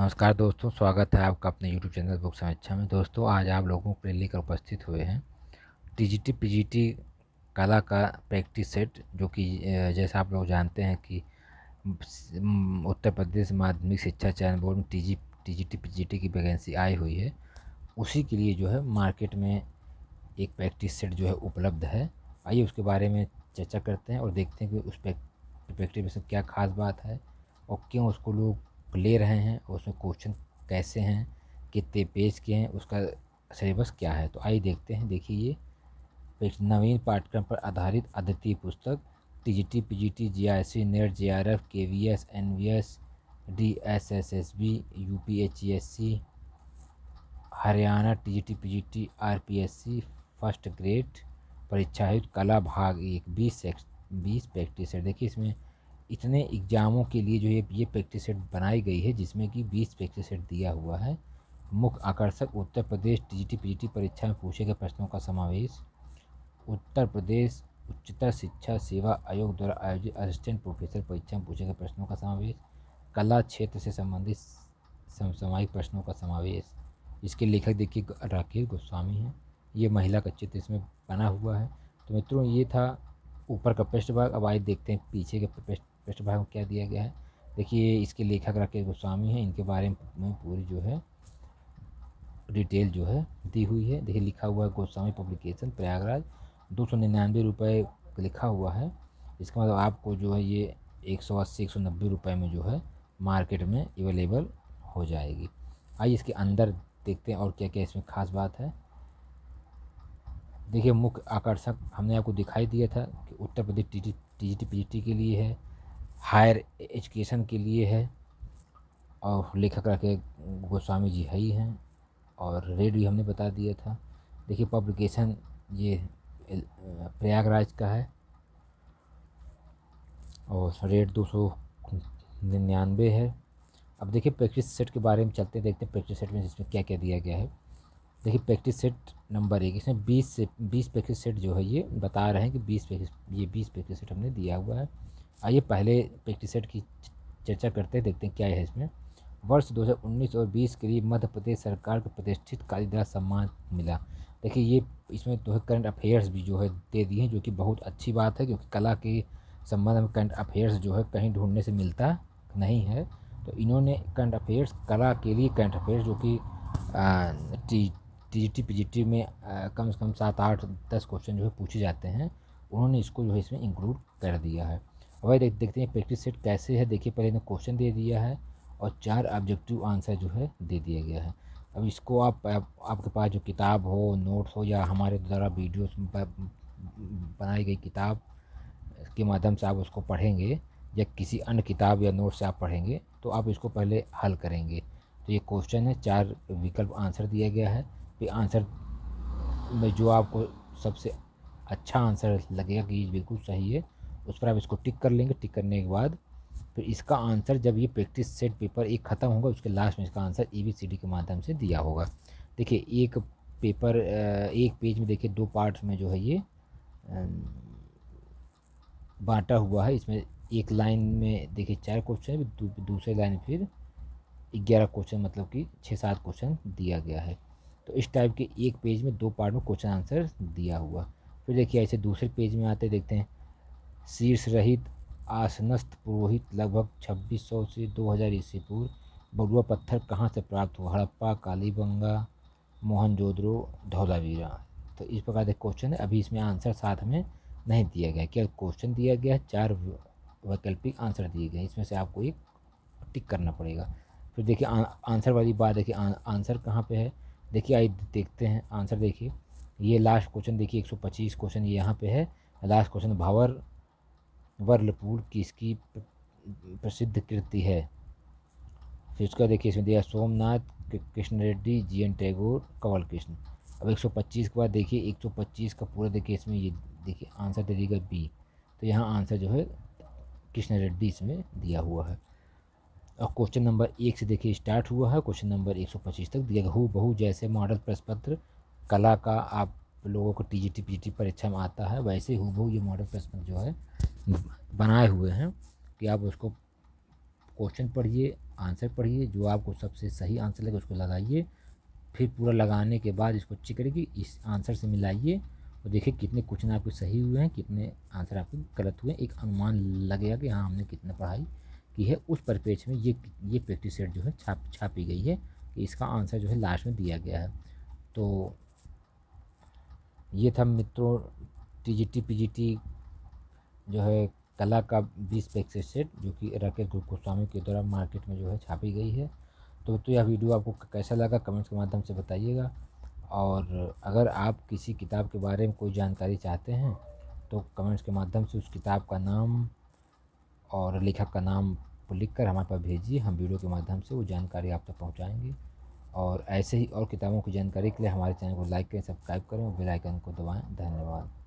नमस्कार दोस्तों स्वागत है आपका अपने यूट्यूब चैनल बुक समीक्षा में दोस्तों आज आप लोगों के लिए लेकर उपस्थित हुए हैं जी पीजीटी कला का प्रैक्टिस सेट जो कि जैसा आप लोग जानते हैं कि उत्तर प्रदेश माध्यमिक शिक्षा चयन बोर्ड में T G T G T P G T की वैकेंसी आई हुई है उसी के लिए जो है मार्केट में एक प्रैक्टिस सेट जो है उपलब्ध है आइए उसके बारे में चर्चा करते हैं और देखते हैं कि उस प्रैक्टिस में क्या खास बात है और क्यों उसको लोग ले रहे हैं उसमें क्वेश्चन कैसे हैं कितने पेज के हैं उसका सिलेबस क्या है तो आइए देखते हैं देखिए ये नवीन पाठ्यक्रम पर आधारित अद्वितीय पुस्तक T T T G G P G I C NET, R F K V V S S S S S N D B P H E S C Haryana T T T G G P R P S C first grade परीक्षा कला भाग एक बीस बीस practice है देखिए इसमें इतने एग्ज़ामों के लिए जो ये ये प्रैक्टिस सेट बनाई गई है जिसमें कि बीस प्रैक्टिस सेट दिया हुआ है मुख्य आकर्षक उत्तर प्रदेश टीजीटी पीजीटी परीक्षा में पूछे गए प्रश्नों का समावेश उत्तर प्रदेश उच्चतर शिक्षा सेवा आयोग द्वारा आयोजित असिस्टेंट प्रोफेसर परीक्षा में पूछे गए प्रश्नों का समावेश कला क्षेत्र से संबंधित समसामयिक प्रश्नों का समावेश इसके लेखक देखिए राकेश गोस्वामी हैं ये महिला का चित्र इसमें बना हुआ है तो मित्रों ये था ऊपर का पृष्ठभाग अब आइए देखते हैं पीछे के पृष्ठ पृष्ठभाग क्या दिया गया है देखिए इसके लेखक राकेश गोस्वामी हैं इनके बारे में पूरी जो है डिटेल जो है दी हुई है देखिए लिखा हुआ है गोस्वामी पब्लिकेशन प्रयागराज दो सौ निन्यानवे रुपये लिखा हुआ है इसका मतलब आपको जो है ये एक सौ अस्सी एक सौ नब्बे रुपये में जो है मार्केट में अवेलेबल हो जाएगी आइए इसके अंदर देखते हैं और क्या क्या इसमें ख़ास बात है देखिए मुख्य आकर्षक हमने आपको दिखाई दिया था कि Uttar Pradesh T T T के लिए है हायर एजुकेशन के लिए है और लेखक रखे गोस्वामी जी है ही हैं और रेट भी हमने बता दिया था देखिए पब्लिकेशन ये प्रयागराज का है और रेट दो सौ निन्यानवे है अब देखिए प्रैक्टिस सेट के बारे में चलते हैं देखते हैं प्रैक्टिस सेट में इसमें क्या क्या दिया गया है देखिए प्रैक्टिस सेट नंबर एक इसमें बीस से बीस प्रैक्टिस सेट जो है ये बता रहे हैं कि बीस प्रैक्टिस ये बीस प्रैक्टिस सेट हमने दिया हुआ है आइए पहले पेस्टिसाइड की चर्चा करते हैं देखते हैं क्या है इसमें वर्ष 2019 और 20 के लिए मध्य प्रदेश सरकार को प्रतिष्ठित कालीदास सम्मान मिला देखिए ये इसमें तो है करंट अफेयर्स भी जो है दे दिए हैं जो कि बहुत अच्छी बात है क्योंकि कला के संबंध में करंट अफेयर्स जो है कहीं ढूंढने से मिलता नहीं है तो इन्होंने करंट अफेयर्स कला के लिए करंट अफेयर्स जो कि T T G P G में आ, कम से कम सात आठ दस क्वेश्चन जो है पूछे जाते हैं उन्होंने इसको जो है इसमें इंक्लूड कर दिया है वह देख, देखते हैं प्रैक्टिस सेट कैसे है देखिए पहले इन्हें क्वेश्चन दे दिया है और चार ऑब्जेक्टिव आंसर जो है दे दिया गया है अब इसको आप, आप आपके पास जो किताब हो नोट्स हो या हमारे द्वारा वीडियो बनाई गई किताब के माध्यम से आप उसको पढ़ेंगे या किसी अन्य किताब या नोट से आप पढ़ेंगे तो आप इसको पहले हल करेंगे तो ये क्वेश्चन है चार विकल्प आंसर दिया गया है फिर आंसर में जो आपको सबसे अच्छा आंसर लगेगा कि ये बिल्कुल सही है उस पर आप इसको टिक कर लेंगे टिक करने के बाद फिर इसका आंसर जब ये प्रैक्टिस सेट पेपर एक ख़त्म होगा उसके लास्ट में इसका answer A B C D के माध्यम से दिया होगा देखिए एक पेपर एक पेज में देखिए दो पार्ट में जो है ये बांटा हुआ है इसमें एक लाइन में देखिए चार क्वेश्चन दू, दूसरे लाइन फिर ग्यारह क्वेश्चन मतलब कि छः सात क्वेश्चन दिया गया है तो इस टाइप के एक पेज में दो पार्ट में क्वेश्चन आंसर दिया हुआ फिर देखिए ऐसे दूसरे पेज में आते देखते हैं शीर्ष रहित आसनस्थ पुरोहित लगभग 2600 से 2000 ईस्वी पूर्व बड़ुआ पत्थर कहाँ से प्राप्त हुआ हड़प्पा कालीबंगा मोहनजोद्रो धौलावीरा तो इस प्रकार के क्वेश्चन है अभी इसमें आंसर साथ में नहीं दिया गया केवल क्वेश्चन दिया गया है चार वैकल्पिक आंसर दिए गए इसमें से आपको एक टिक करना पड़ेगा फिर देखिए आंसर वाली बात है कि आंसर कहाँ पे है देखिए आइए देखते हैं आंसर देखिए ये लास्ट क्वेश्चन देखिए 125 क्वेश्चन ये यहाँ पे है लास्ट क्वेश्चन भावर वर्लपूल किसकी प्रसिद्ध कृति है फिर उसका देखिए इसमें दिया सोमनाथ कृष्ण रेड्डी जी एन टैगोर कंवल कृष्ण अब 125 के बाद देखिए 125 का पूरा देखिए इसमें ये देखिए आंसर दे दीजिएगा बी तो यहाँ आंसर जो है कृष्ण रेड्डी इसमें दिया हुआ है और क्वेश्चन नंबर एक से देखिए स्टार्ट हुआ है क्वेश्चन नंबर 125 तक दिया हु बहु जैसे मॉडल प्रश्नपत्र कला का आप लोगों को T G T P G T परीक्षा में आता है वैसे हु बहु ये मॉडल प्रश्नपत्र जो है बनाए हुए हैं कि आप उसको क्वेश्चन पढ़िए आंसर पढ़िए जो आपको सबसे सही आंसर लगे उसको लगाइए फिर पूरा लगाने के बाद इसको चेक करिए इस आंसर से मिलाइए और देखिए कितने क्वेश्चन आपके सही हुए हैं कितने आंसर आपके गलत हुए हैं एक अनुमान लगेगा कि हाँ हमने कितना पढ़ाई की है उस परिपेक्ष में ये ये प्रैक्टिस सेट जो है छाप छापी गई है कि इसका आंसर जो है लास्ट में दिया गया है तो ये था मित्रों T G T P G T जो है कला का बीस पैक्सेज सेट जो कि राकेश गोस्वामी के द्वारा मार्केट में जो है छापी गई है तो तो यह वीडियो आपको कैसा लगा कमेंट्स के माध्यम से बताइएगा और अगर आप किसी किताब के बारे में कोई जानकारी चाहते हैं तो कमेंट्स के माध्यम से उस किताब का नाम और लेखक का नाम लिख कर हमारे पास भेजिए हम वीडियो के माध्यम से वो जानकारी आप तक तो पहुँचाएँगे और ऐसे ही और किताबों की जानकारी के लिए हमारे चैनल को लाइक करें सब्सक्राइब करें और बेलाइकन को दबाएँ धन्यवाद